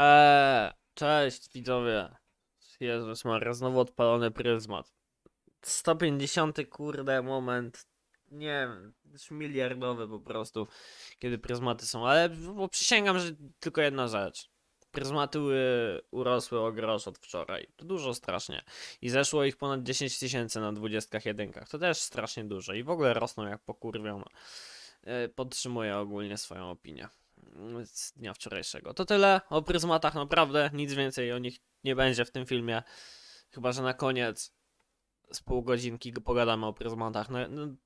Eee, cześć widzowie. Jezus Maria, znowu odpalony pryzmat. 150 kurde moment. Nie wiem, już miliardowy po prostu, kiedy pryzmaty są, ale bo przysięgam, że tylko jedna rzecz. Pryzmaty y, urosły o grosz od wczoraj. To dużo strasznie. I zeszło ich ponad 10 tysięcy na jedynkach. To też strasznie dużo. I w ogóle rosną jak pokurwione. Eee, podtrzymuję ogólnie swoją opinię z dnia wczorajszego. To tyle o pryzmatach, naprawdę nic więcej o nich nie będzie w tym filmie. Chyba, że na koniec z pół godzinki pogadamy o pryzmatach. Na,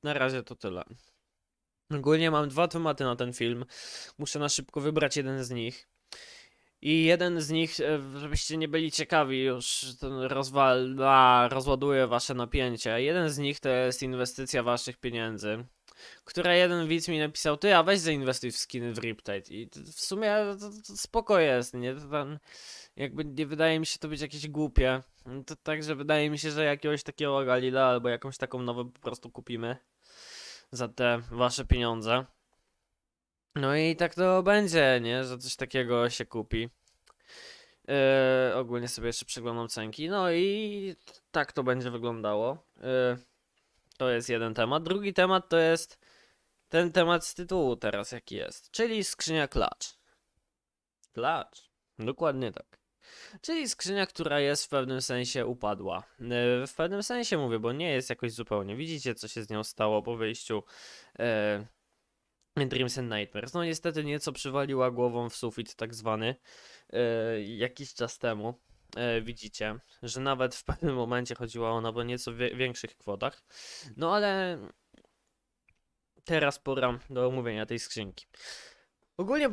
na razie to tyle. Ogólnie mam dwa tematy na ten film. Muszę na szybko wybrać jeden z nich. I jeden z nich, e, żebyście nie byli ciekawi, już rozwal, a, rozładuje wasze napięcie. Jeden z nich to jest inwestycja waszych pieniędzy która jeden widz mi napisał, ty, a weź zainwestuj w skiny w Riptide. I w sumie to, to spoko jest, nie? To tam, jakby nie wydaje mi się to być jakieś głupie. To także wydaje mi się, że jakiegoś takiego Galila albo jakąś taką nową po prostu kupimy za te wasze pieniądze. No i tak to będzie, nie? Że coś takiego się kupi. Yy, ogólnie sobie jeszcze przeglądam cenki. No i tak to będzie wyglądało. Yy. To jest jeden temat. Drugi temat to jest ten temat z tytułu teraz jaki jest, czyli skrzynia klacz. Klacz. Dokładnie tak. Czyli skrzynia, która jest w pewnym sensie upadła. W pewnym sensie mówię, bo nie jest jakoś zupełnie. Widzicie, co się z nią stało po wyjściu e, Dreams and Nightmares. No niestety nieco przywaliła głową w sufit tak zwany e, jakiś czas temu. E, widzicie, że nawet w pewnym momencie chodziło ono o nieco większych kwotach. No ale teraz pora do omówienia tej skrzynki. Ogólnie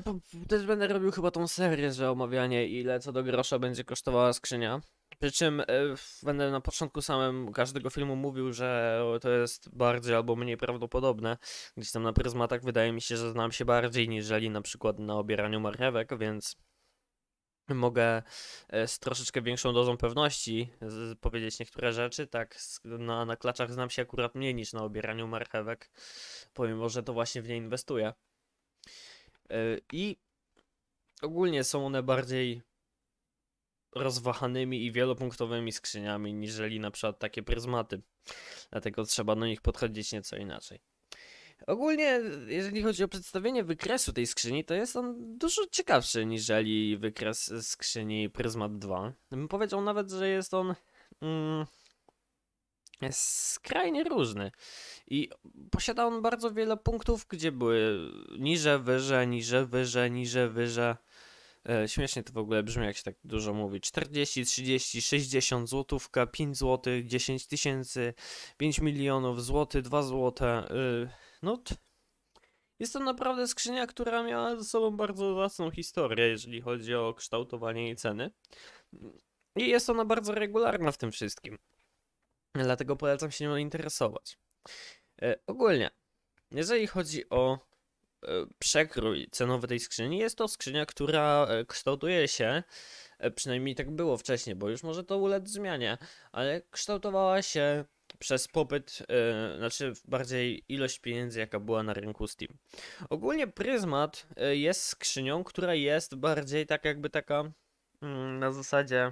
też będę robił chyba tą serię, że omawianie ile co do grosza będzie kosztowała skrzynia. Przy czym e, będę na początku samym każdego filmu mówił, że to jest bardziej albo mniej prawdopodobne. Gdzieś tam na pryzmatach wydaje mi się, że znam się bardziej niżeli na przykład na obieraniu marchewek, więc mogę e, z troszeczkę większą dozą pewności powiedzieć niektóre rzeczy. Tak, na, na klaczach znam się akurat mniej niż na obieraniu marchewek, pomimo że to właśnie w nie inwestuję. E, I ogólnie są one bardziej rozwahanymi i wielopunktowymi skrzyniami, niżeli na przykład takie pryzmaty. Dlatego trzeba do nich podchodzić nieco inaczej. Ogólnie, jeżeli chodzi o przedstawienie wykresu tej skrzyni, to jest on dużo ciekawszy niżeli wykres skrzyni Pryzmat 2. Bym powiedział nawet, że jest on mm, jest skrajnie różny i posiada on bardzo wiele punktów, gdzie były niże, wyże, niże, wyże, niże, wyże. E, śmiesznie to w ogóle brzmi, jak się tak dużo mówi. 40, 30, 60 złotówka, 5 złotych, 10 tysięcy, 5 milionów, złoty, 2 złote. Y nut. No jest to naprawdę skrzynia, która miała ze sobą bardzo własną historię, jeżeli chodzi o kształtowanie jej ceny. I jest ona bardzo regularna w tym wszystkim. Dlatego polecam się nią interesować. E, ogólnie, jeżeli chodzi o e, przekrój cenowy tej skrzyni, jest to skrzynia, która e, kształtuje się, e, przynajmniej tak było wcześniej, bo już może to ulec zmianie, ale kształtowała się przez popyt, yy, znaczy bardziej ilość pieniędzy, jaka była na rynku Steam. Ogólnie Pryzmat yy, jest skrzynią, która jest bardziej tak jakby taka yy, na zasadzie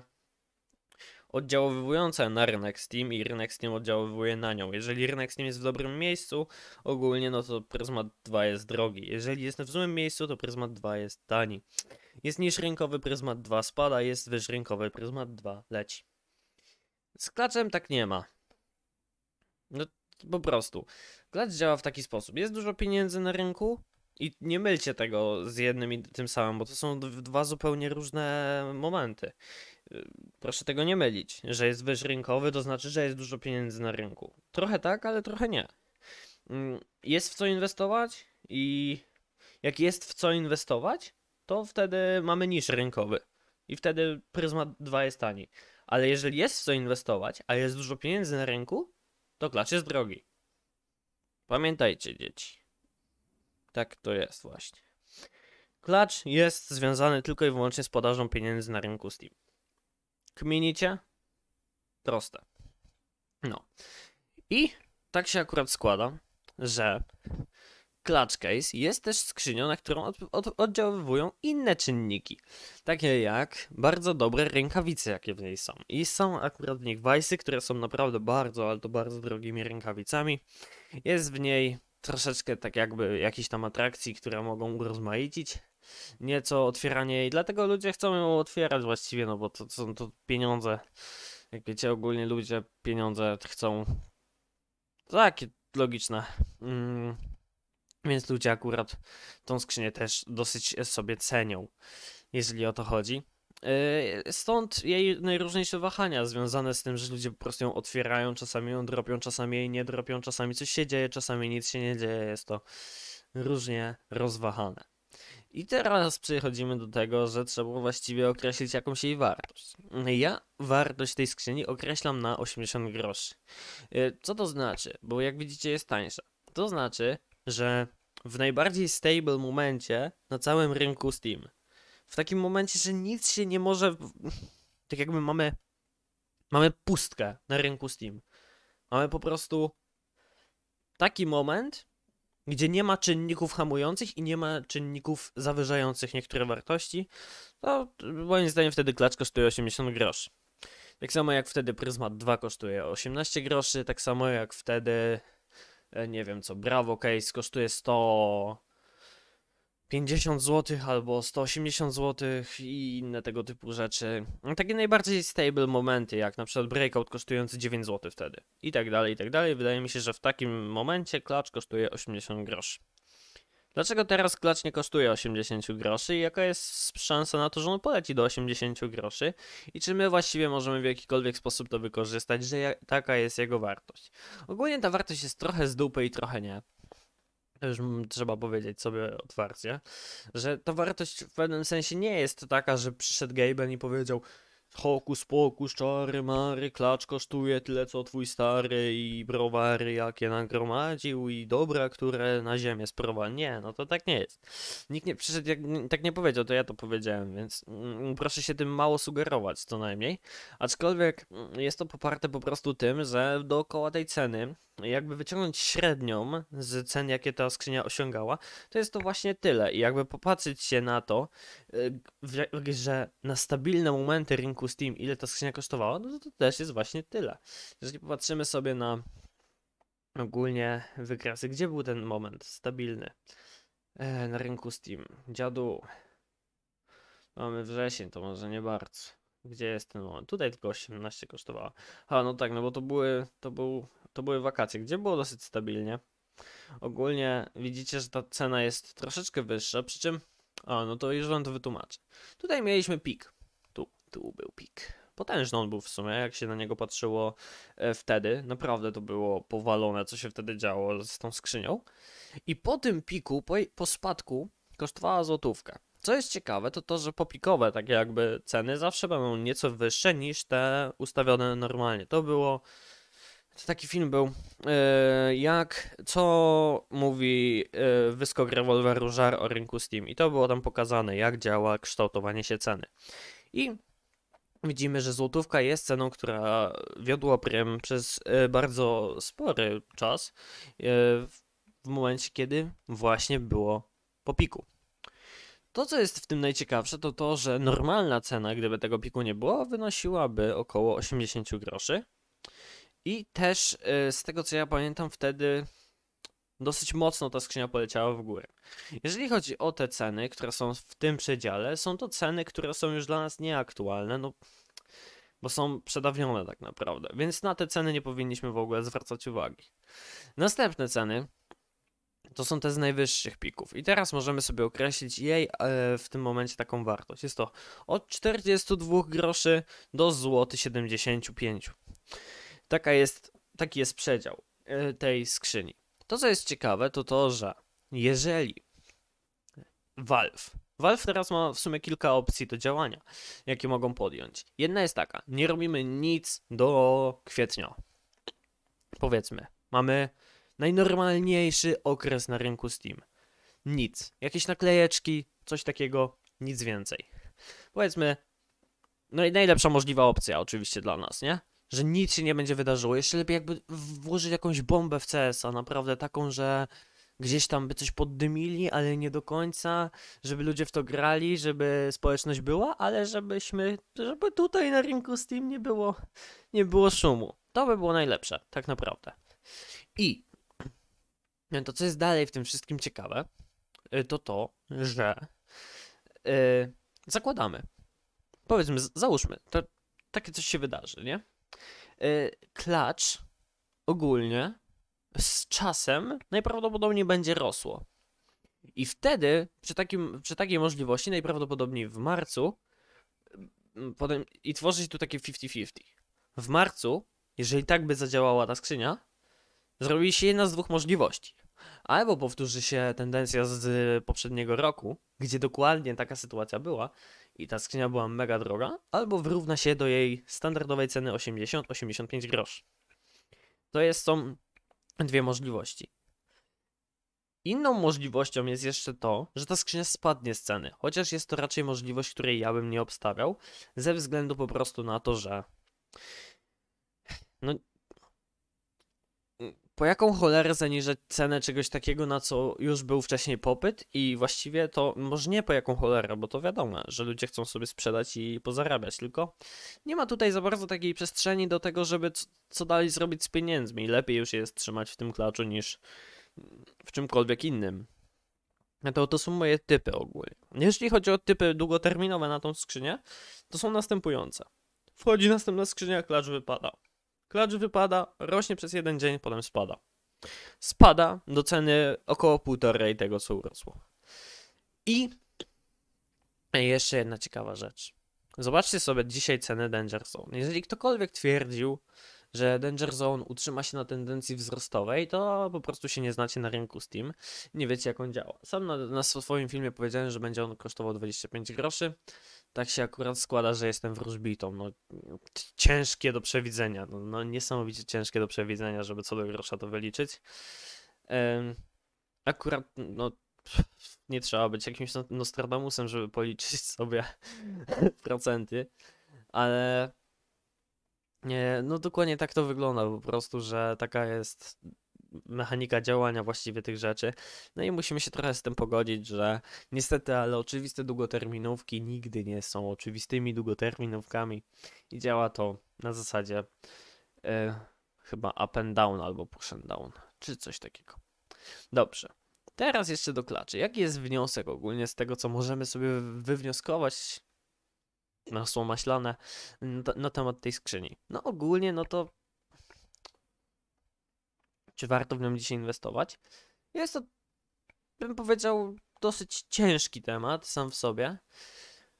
oddziaływująca na rynek Steam i rynek Steam oddziaływuje na nią. Jeżeli rynek Steam jest w dobrym miejscu, ogólnie no to Pryzmat 2 jest drogi. Jeżeli jest w złym miejscu, to Pryzmat 2 jest tani. Jest niż rynkowy Pryzmat 2 spada, jest wyż rynkowy Pryzmat 2 leci. Z klaczem tak nie ma. No po prostu. Klacz działa w taki sposób. Jest dużo pieniędzy na rynku i nie mylcie tego z jednym i tym samym, bo to są dwa zupełnie różne momenty. Y, proszę tego nie mylić, że jest wyż rynkowy, to znaczy, że jest dużo pieniędzy na rynku. Trochę tak, ale trochę nie. Mm, jest w co inwestować i jak jest w co inwestować, to wtedy mamy niż rynkowy i wtedy Pryzma 2 jest tani. Ale jeżeli jest w co inwestować, a jest dużo pieniędzy na rynku, to klacz jest drogi. Pamiętajcie, dzieci. Tak to jest właśnie. Klacz jest związany tylko i wyłącznie z podażą pieniędzy na rynku Steam. Kminicie? Proste. No. I tak się akurat składa, że Clutch case jest też skrzynią, na którą od, od, oddziaływują inne czynniki, takie jak bardzo dobre rękawice, jakie w niej są. I są akurat w nich wajsy, które są naprawdę bardzo, ale to bardzo drogimi rękawicami. Jest w niej troszeczkę tak jakby jakichś tam atrakcji, które mogą urozmaicić nieco otwieranie jej, dlatego ludzie chcą ją otwierać właściwie, no bo to, to są to pieniądze. Jak wiecie, ogólnie ludzie pieniądze chcą. Takie logiczne. Mm więc ludzie akurat tą skrzynię też dosyć sobie cenią, jeżeli o to chodzi. E, stąd jej najróżniejsze wahania związane z tym, że ludzie po prostu ją otwierają, czasami ją dropią, czasami jej nie dropią, czasami coś się dzieje, czasami nic się nie dzieje, jest to różnie rozwahane. I teraz przechodzimy do tego, że trzeba właściwie określić jakąś jej wartość. Ja wartość tej skrzyni określam na 80 groszy. E, co to znaczy? Bo jak widzicie jest tańsza. To znaczy, że w najbardziej stable momencie na całym rynku Steam. W takim momencie, że nic się nie może. Tak jakby mamy. Mamy pustkę na rynku Steam. Mamy po prostu taki moment, gdzie nie ma czynników hamujących i nie ma czynników zawyżających niektóre wartości, to moim zdaniem wtedy klacz kosztuje 80 groszy. Tak samo jak wtedy Pryzmat 2 kosztuje 18 groszy, tak samo jak wtedy E, nie wiem co, Bravo Case kosztuje 150 50 zł albo 180 zł i inne tego typu rzeczy. No, takie najbardziej stable momenty, jak na przykład breakout kosztujący 9 zł wtedy. I tak dalej, i tak dalej. Wydaje mi się, że w takim momencie klacz kosztuje 80 groszy. Dlaczego teraz klacz nie kosztuje 80 groszy i jaka jest szansa na to, że on poleci do 80 groszy i czy my właściwie możemy w jakikolwiek sposób to wykorzystać, że taka jest jego wartość. Ogólnie ta wartość jest trochę z dupy i trochę nie. To już trzeba powiedzieć sobie otwarcie, że ta wartość w pewnym sensie nie jest taka, że przyszedł Gaben i powiedział Hokus pokus, czary mary, klacz kosztuje tyle co twój stary i browary jakie nagromadził i dobra, które na ziemię sprowadzi. Nie, no to tak nie jest. Nikt nie przyszedł, jak, tak nie powiedział, to ja to powiedziałem, więc mm, proszę się tym mało sugerować co najmniej. Aczkolwiek mm, jest to poparte po prostu tym, że dookoła tej ceny, jakby wyciągnąć średnią z cen, jakie ta skrzynia osiągała, to jest to właśnie tyle. I jakby popatrzeć się na to, y, że na stabilne momenty rynku rynku Steam, ile ta skrzynia kosztowała, no to, to też jest właśnie tyle. Jeżeli popatrzymy sobie na ogólnie wykresy, gdzie był ten moment stabilny e, na rynku Steam? Dziadu, mamy wrzesień, to może nie bardzo. Gdzie jest ten moment? Tutaj tylko 18 kosztowała. A no tak, no bo to były, to był, to były wakacje, gdzie było dosyć stabilnie. Ogólnie widzicie, że ta cena jest troszeczkę wyższa, przy czym, o, no to już wam to wytłumaczę. Tutaj mieliśmy pik, tu był pik. Potężny on był w sumie, jak się na niego patrzyło e, wtedy. Naprawdę to było powalone, co się wtedy działo z tą skrzynią. I po tym piku, po, po spadku, kosztowała złotówkę. Co jest ciekawe, to to, że popikowe takie jakby ceny zawsze będą nieco wyższe niż te ustawione normalnie. To było taki film był, e, jak co mówi e, wyskok rewolweru żar o rynku Steam i to było tam pokazane, jak działa kształtowanie się ceny. I widzimy, że złotówka jest ceną, która wiodła prym przez e, bardzo spory czas e, w momencie, kiedy właśnie było po piku. To, co jest w tym najciekawsze, to to, że normalna cena, gdyby tego piku nie było, wynosiłaby około 80 groszy. I też e, z tego, co ja pamiętam, wtedy dosyć mocno ta skrzynia poleciała w górę. Jeżeli chodzi o te ceny, które są w tym przedziale, są to ceny, które są już dla nas nieaktualne, no bo są przedawnione tak naprawdę, więc na te ceny nie powinniśmy w ogóle zwracać uwagi. Następne ceny to są te z najwyższych pików i teraz możemy sobie określić jej e, w tym momencie taką wartość. Jest to od 42 groszy do złoty 75. Zł. Taka jest, taki jest przedział e, tej skrzyni. To, co jest ciekawe, to to, że jeżeli Valve. Valve teraz ma w sumie kilka opcji do działania, jakie mogą podjąć. Jedna jest taka: nie robimy nic do kwietnia. Powiedzmy, mamy najnormalniejszy okres na rynku Steam. Nic. Jakieś naklejeczki, coś takiego, nic więcej. Powiedzmy, no i najlepsza możliwa opcja, oczywiście, dla nas, nie? że nic się nie będzie wydarzyło. Jeszcze lepiej jakby włożyć jakąś bombę w CS-a, naprawdę taką, że gdzieś tam by coś poddymili, ale nie do końca, żeby ludzie w to grali, żeby społeczność była, ale żebyśmy, żeby tutaj na rynku Steam nie było, nie było szumu. To by było najlepsze, tak naprawdę. I no to, co jest dalej w tym wszystkim ciekawe, y, to to, że yy, zakładamy, powiedzmy, załóżmy, to takie coś się wydarzy, nie? Y, klacz ogólnie z czasem najprawdopodobniej będzie rosło. I wtedy, przy, takim, przy takiej możliwości, najprawdopodobniej w marcu, mm, mm, potem, i tworzy się tu takie 50-50. W marcu, jeżeli tak by zadziałała ta skrzynia, zrobi się jedna z dwóch możliwości. Albo powtórzy się tendencja z poprzedniego roku, gdzie dokładnie taka sytuacja była i ta skrzynia była mega droga, albo wyrówna się do jej standardowej ceny 80-85 grosz. To jest, są dwie możliwości. Inną możliwością jest jeszcze to, że ta skrzynia spadnie z ceny, chociaż jest to raczej możliwość, której ja bym nie obstawiał, ze względu po prostu na to, że no, po jaką cholerę zaniżać cenę czegoś takiego, na co już był wcześniej popyt i właściwie to może nie po jaką cholerę, bo to wiadomo, że ludzie chcą sobie sprzedać i pozarabiać, tylko nie ma tutaj za bardzo takiej przestrzeni do tego, żeby co dalej zrobić z pieniędzmi. Lepiej już jest trzymać w tym klaczu niż w czymkolwiek innym. No to, to są moje typy ogólnie. Jeśli chodzi o typy długoterminowe na tą skrzynię, to są następujące. Wchodzi następna skrzynia, klacz wypada. Klacz wypada, rośnie przez jeden dzień, potem spada. Spada do ceny około półtorej tego, co urosło. I jeszcze jedna ciekawa rzecz. Zobaczcie sobie dzisiaj ceny Danger Zone. Jeżeli ktokolwiek twierdził, że Danger Zone utrzyma się na tendencji wzrostowej, to po prostu się nie znacie na rynku Steam, nie wiecie jak on działa. Sam na, na swoim filmie powiedziałem, że będzie on kosztował 25 groszy tak się akurat składa, że jestem wróżbitą. No, ciężkie do przewidzenia. No, no niesamowicie ciężkie do przewidzenia, żeby co do grosza to wyliczyć. akurat, no, nie trzeba być jakimś no-, Nostradamusem, żeby policzyć sobie procenty, ale nie, no dokładnie tak to wygląda po prostu, że taka jest mechanika działania właściwie tych rzeczy. No i musimy się trochę z tym pogodzić, że niestety, ale oczywiste długoterminówki nigdy nie są oczywistymi długoterminówkami i działa to na zasadzie e, chyba up and down albo push and down, czy coś takiego. Dobrze. Teraz jeszcze do klaczy. Jaki jest wniosek ogólnie z tego, co możemy sobie wywnioskować na maślane na, na temat tej skrzyni? No ogólnie, no to czy warto w nią dzisiaj inwestować. Jest to, bym powiedział, dosyć ciężki temat sam w sobie,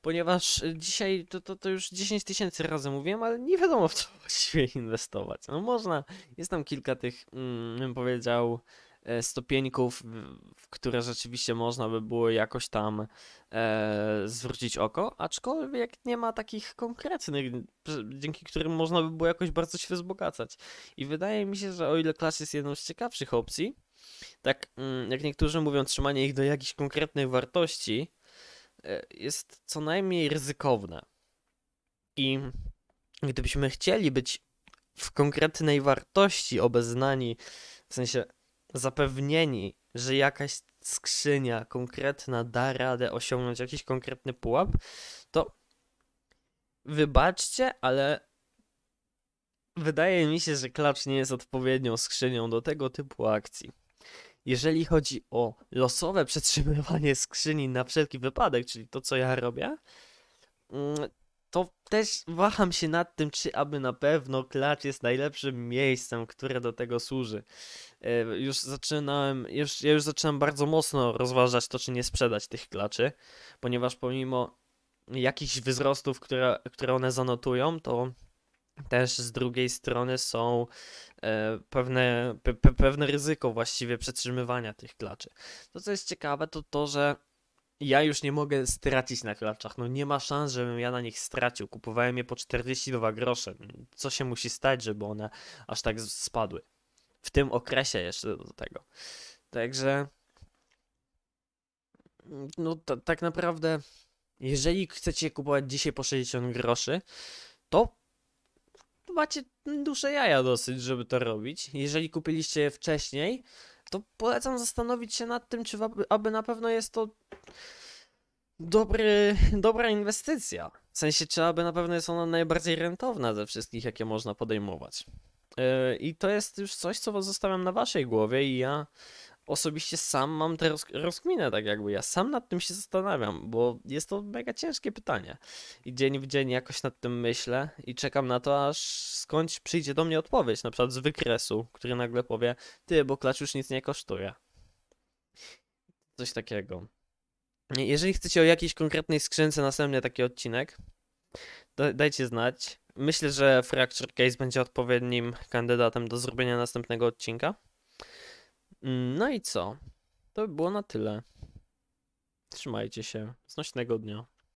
ponieważ dzisiaj to, to, to już 10 tysięcy razy mówiłem, ale nie wiadomo w co właściwie inwestować. No można, jest tam kilka tych, mm, bym powiedział, E, stopieńków, w które rzeczywiście można by było jakoś tam e, zwrócić oko, aczkolwiek nie ma takich konkretnych, dzięki którym można by było jakoś bardzo się wzbogacać. I wydaje mi się, że o ile klas jest jedną z ciekawszych opcji, tak mm, jak niektórzy mówią, trzymanie ich do jakichś konkretnych wartości e, jest co najmniej ryzykowne. I gdybyśmy chcieli być w konkretnej wartości obeznani, w sensie zapewnieni, że jakaś skrzynia konkretna da radę osiągnąć jakiś konkretny pułap, to wybaczcie, ale wydaje mi się, że klacz nie jest odpowiednią skrzynią do tego typu akcji. Jeżeli chodzi o losowe przetrzymywanie skrzyni na wszelki wypadek, czyli to co ja robię, mm, to też waham się nad tym, czy aby na pewno klacz jest najlepszym miejscem, które do tego służy. E, już zaczynałem, już, ja już zaczynam bardzo mocno rozważać to, czy nie sprzedać tych klaczy, ponieważ pomimo jakichś wzrostów, które, które one zanotują, to też z drugiej strony są e, pewne, pe, pewne ryzyko właściwie przetrzymywania tych klaczy. To co jest ciekawe to to, że ja już nie mogę stracić na klaczach. No nie ma szans, żebym ja na nich stracił. Kupowałem je po 42 grosze. Co się musi stać, żeby one aż tak spadły? W tym okresie jeszcze do tego. Także. No tak naprawdę, jeżeli chcecie kupować dzisiaj po 60 groszy, to macie duże jaja dosyć, żeby to robić. Jeżeli kupiliście je wcześniej, to polecam zastanowić się nad tym, czy aby na pewno jest to dobry, dobra inwestycja. W sensie trzeba by na pewno jest ona najbardziej rentowna ze wszystkich, jakie można podejmować. E, I to jest już coś, co zostawiam na waszej głowie i ja osobiście sam mam tę rozkminę, tak jakby. Ja sam nad tym się zastanawiam, bo jest to mega ciężkie pytanie. I dzień w dzień jakoś nad tym myślę i czekam na to, aż skądś przyjdzie do mnie odpowiedź, na przykład z wykresu, który nagle powie, ty, bo klacz już nic nie kosztuje. Coś takiego. Jeżeli chcecie o jakiejś konkretnej skrzynce następny taki odcinek, dajcie znać. Myślę, że Fracture Case będzie odpowiednim kandydatem do zrobienia następnego odcinka. Mm, no i co? To by było na tyle. Trzymajcie się. Znośnego dnia.